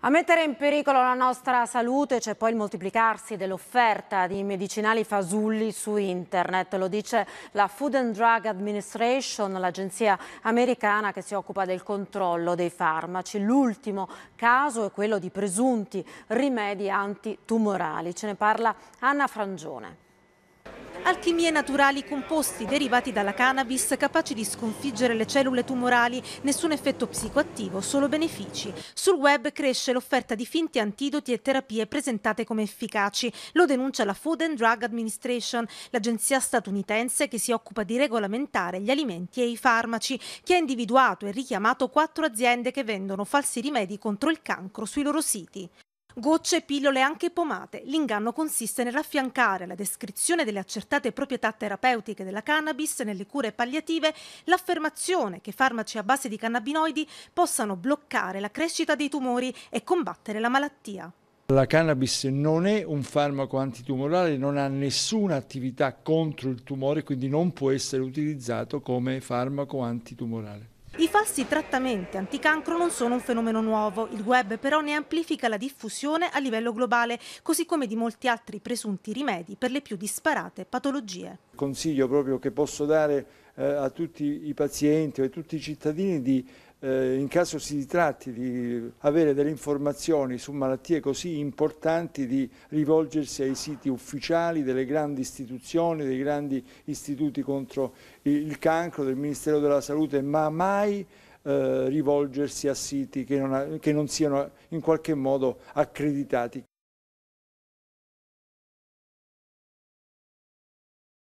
A mettere in pericolo la nostra salute c'è poi il moltiplicarsi dell'offerta di medicinali fasulli su internet, lo dice la Food and Drug Administration, l'agenzia americana che si occupa del controllo dei farmaci. L'ultimo caso è quello di presunti rimedi antitumorali. Ce ne parla Anna Frangione. Alchimie naturali composti derivati dalla cannabis capaci di sconfiggere le cellule tumorali, nessun effetto psicoattivo, solo benefici. Sul web cresce l'offerta di finti antidoti e terapie presentate come efficaci. Lo denuncia la Food and Drug Administration, l'agenzia statunitense che si occupa di regolamentare gli alimenti e i farmaci, che ha individuato e richiamato quattro aziende che vendono falsi rimedi contro il cancro sui loro siti. Gocce, pillole e anche pomate. L'inganno consiste nell'affiancare alla descrizione delle accertate proprietà terapeutiche della cannabis nelle cure palliative l'affermazione che farmaci a base di cannabinoidi possano bloccare la crescita dei tumori e combattere la malattia. La cannabis non è un farmaco antitumorale, non ha nessuna attività contro il tumore, quindi non può essere utilizzato come farmaco antitumorale. I falsi trattamenti anticancro non sono un fenomeno nuovo, il web però ne amplifica la diffusione a livello globale, così come di molti altri presunti rimedi per le più disparate patologie consiglio proprio che posso dare eh, a tutti i pazienti o a tutti i cittadini di, eh, in caso si tratti di avere delle informazioni su malattie così importanti, di rivolgersi ai siti ufficiali delle grandi istituzioni, dei grandi istituti contro il cancro, del Ministero della Salute, ma mai eh, rivolgersi a siti che non, che non siano in qualche modo accreditati.